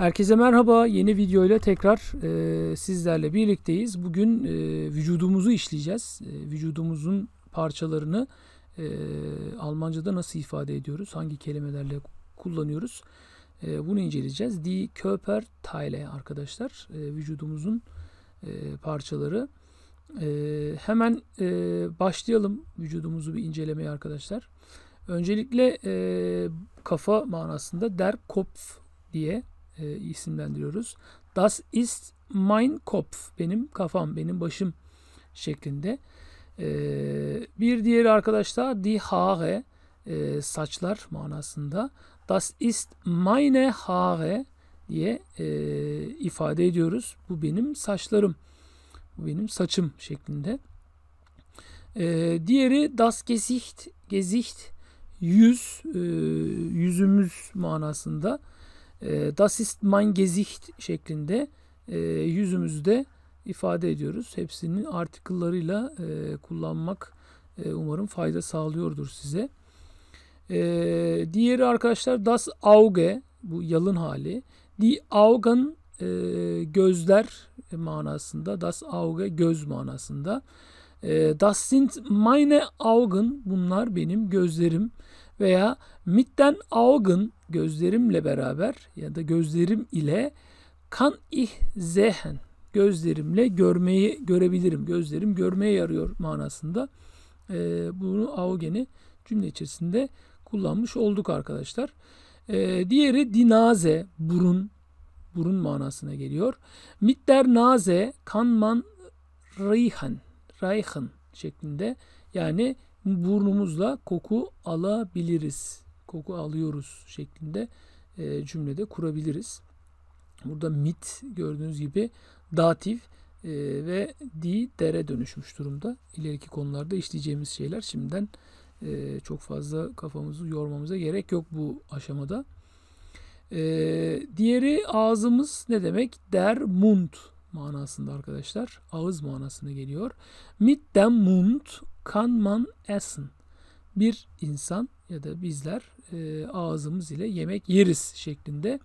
Herkese merhaba. Yeni videoyla tekrar e, sizlerle birlikteyiz. Bugün e, vücudumuzu işleyeceğiz. E, vücudumuzun parçalarını e, Almanca'da nasıl ifade ediyoruz? Hangi kelimelerle kullanıyoruz? E, bunu inceleyeceğiz. Die Körperteile arkadaşlar. E, vücudumuzun e, parçaları. E, hemen e, başlayalım vücudumuzu bir incelemeye arkadaşlar. Öncelikle e, kafa manasında der Kopf diye e, isimlendiriyoruz. Das ist mein Kopf, benim kafam, benim başım şeklinde. E, bir diğeri arkadaşlar die Haare, e, saçlar manasında. Das ist meine Haare diye e, ifade ediyoruz. Bu benim saçlarım, bu benim saçım şeklinde. E, diğeri das Gesicht, Gesicht yüz, e, yüzümüz manasında. E, das ist mein Gesicht şeklinde e, yüzümüzde ifade ediyoruz. Hepsinin artikıllarıyla e, kullanmak umarım fayda sağlıyordur size. Diğeri arkadaşlar das Auge bu yalın hali. Die Augen gözler manasında. Das Auge göz manasında. Das sind meine Augen bunlar benim gözlerim veya mitten Augen gözlerimle beraber ya da gözlerim ile kan ih zehen gözlerimle görmeyi görebilirim. Gözlerim görmeye yarıyor manasında. E, bunu Augen'i cümle içerisinde kullanmış olduk arkadaşlar. E, diğeri dinaze burun burun manasına geliyor. Mitter naze kanman rayhan rayhan şeklinde yani burnumuzla koku alabiliriz koku alıyoruz şeklinde e, cümlede kurabiliriz. Burada mit gördüğünüz gibi datif e, ve di dere dönüşmüş durumda. İleriki konularda işleyeceğimiz şeyler şimdiden e, çok fazla kafamızı yormamıza gerek yok bu aşamada. E, diğeri ağzımız ne demek? Der mund manasında arkadaşlar. Ağız manasına geliyor. Mit dem mund kan man essen bir insan ya da bizler e, ağzımız ile yemek yeriz şeklinde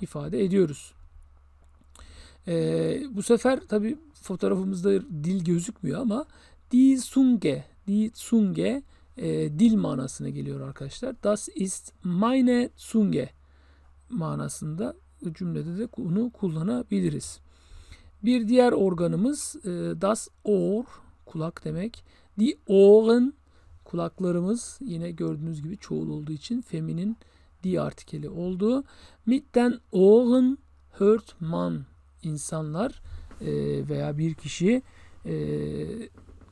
ifade ediyoruz. E, bu sefer tabi fotoğrafımızda dil gözükmüyor ama di sunge, di sunge e, dil manasına geliyor arkadaşlar. Das ist meine sunge manasında cümlede de bunu kullanabiliriz. Bir diğer organımız e, das Ohr kulak demek. Die Ohren Kulaklarımız yine gördüğünüz gibi çoğul olduğu için feminin di artikeli olduğu. Mitten oğun hört man insanlar e, veya bir kişi e,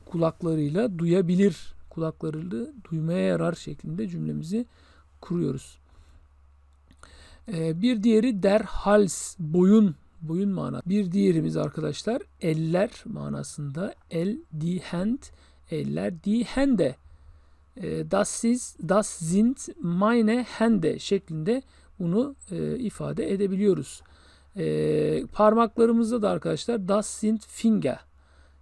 kulaklarıyla duyabilir. Kulaklarıyla duymaya yarar şeklinde cümlemizi kuruyoruz. E, bir diğeri der hals boyun boyun mana. Bir diğerimiz arkadaşlar eller manasında el di hand eller di hende e, das ist, das sind meine Hände şeklinde bunu e, ifade edebiliyoruz. E, parmaklarımızda da arkadaşlar das sind finger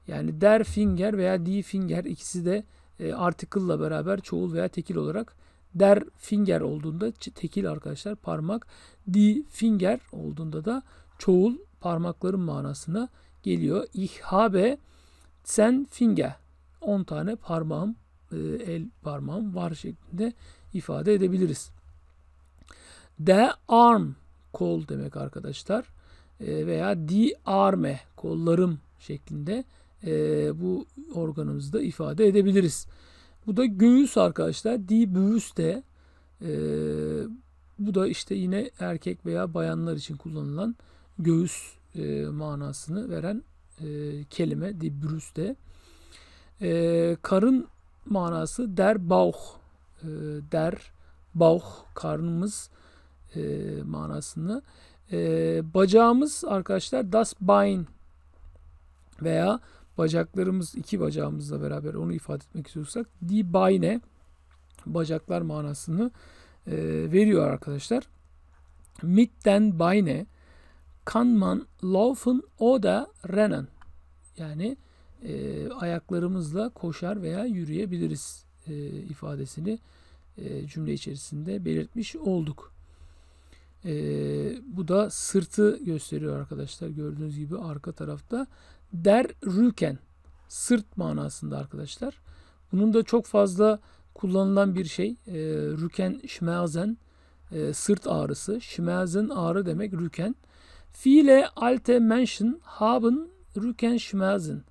yani der finger veya die finger ikisi de e, article'la beraber çoğul veya tekil olarak der finger olduğunda tekil arkadaşlar parmak die finger olduğunda da çoğul parmakların manasına geliyor. Ich habe zehn finger 10 tane parmağım e, el parmağım var şeklinde ifade edebiliriz. The arm kol demek arkadaşlar e, veya di arme kollarım şeklinde e, bu organımızda ifade edebiliriz. Bu da göğüs arkadaşlar. Di büyüs de bu da işte yine erkek veya bayanlar için kullanılan göğüs manasını veren kelime di brüste. Karın manası der bauch, e, der bauch karnımız e, manasını. E, bacağımız arkadaşlar das Bein veya bacaklarımız iki bacağımızla beraber onu ifade etmek istiyorsak die Beine bacaklar manasını veriyor arkadaşlar. Mit den Beine kann man laufen oder rennen. Yani e, ayaklarımızla koşar veya yürüyebiliriz e, ifadesini e, cümle içerisinde belirtmiş olduk. E, bu da sırtı gösteriyor arkadaşlar gördüğünüz gibi arka tarafta der rüken sırt manasında arkadaşlar. Bunun da çok fazla kullanılan bir şey e, rüken şmeazen e, sırt ağrısı. şmeazen ağrı demek rüken. Fiile alte Menschen haben rüken şmeazen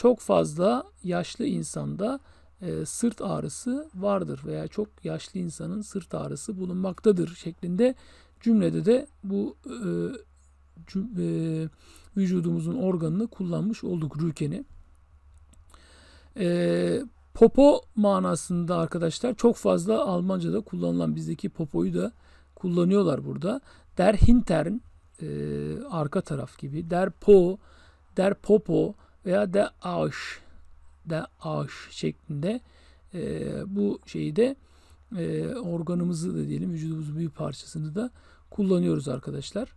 çok fazla yaşlı insanda e, sırt ağrısı vardır veya çok yaşlı insanın sırt ağrısı bulunmaktadır şeklinde cümlede de bu e, cüm, e, vücudumuzun organını kullanmış olduk rükeni. E, popo manasında arkadaşlar çok fazla Almanca'da kullanılan bizdeki popoyu da kullanıyorlar burada. Der Hintern e, arka taraf gibi. Der Po, der Popo, veya de aş de aş şeklinde e, bu şeyi de e, organımızı da diyelim vücudumuzun bir parçasını da kullanıyoruz arkadaşlar.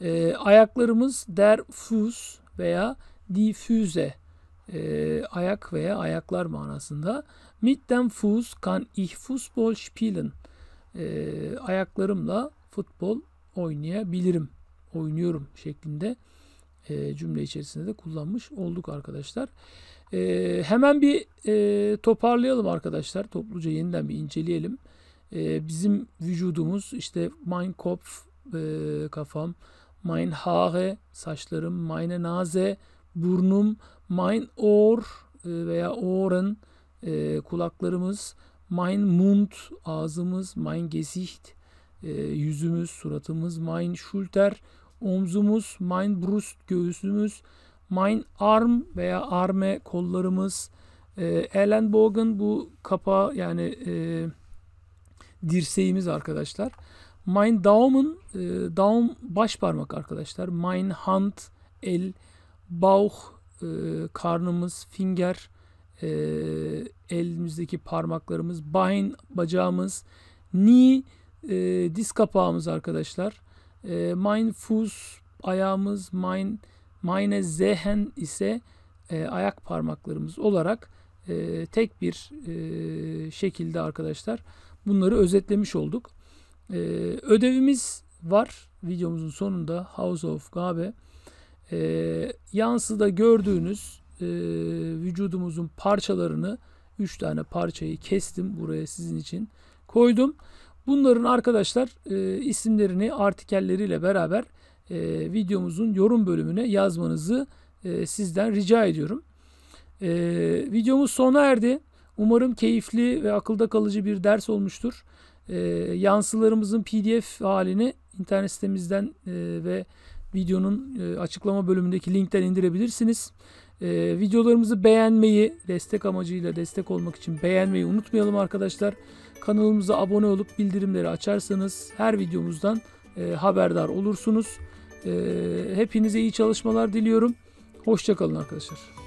E, ayaklarımız derfus veya difüze e, ayak veya ayaklar manasında. Mit dem Fuß kan ich Fußball spielen. E, ayaklarımla futbol oynayabilirim, oynuyorum şeklinde e, cümle içerisinde de kullanmış olduk arkadaşlar. E, hemen bir e, toparlayalım arkadaşlar. Topluca yeniden bir inceleyelim. E, bizim vücudumuz işte mein Kopf e, kafam, mein Haare saçlarım, meine Nase burnum, mein Ohr e, veya Ohren e, kulaklarımız, mein Mund ağzımız, mein Gesicht e, yüzümüz, suratımız, mein Schulter omzumuz, main brust göğsümüz, main arm veya arme kollarımız, e, Ellenbogen bu kapa yani e, dirseğimiz arkadaşlar. main Daumen, e, Daum baş parmak arkadaşlar. main Hand, el, Bauch, e, karnımız, finger, e, elimizdeki parmaklarımız, Bein, bacağımız, knee, e, diz kapağımız arkadaşlar. E, ee, mein Fuß ayağımız, mein meine Zehen ise e, ayak parmaklarımız olarak e, tek bir e, şekilde arkadaşlar bunları özetlemiş olduk. E, ödevimiz var videomuzun sonunda House of Gabe. E, yansıda gördüğünüz e, vücudumuzun parçalarını 3 tane parçayı kestim buraya sizin için koydum. Bunların arkadaşlar e, isimlerini artikelleriyle beraber e, videomuzun yorum bölümüne yazmanızı e, sizden rica ediyorum. E, videomuz sona erdi. Umarım keyifli ve akılda kalıcı bir ders olmuştur. E, yansılarımızın pdf halini internet sitemizden e, ve videonun e, açıklama bölümündeki linkten indirebilirsiniz. Ee, videolarımızı beğenmeyi, destek amacıyla destek olmak için beğenmeyi unutmayalım arkadaşlar. Kanalımıza abone olup bildirimleri açarsanız her videomuzdan e, haberdar olursunuz. E, hepinize iyi çalışmalar diliyorum. Hoşçakalın arkadaşlar.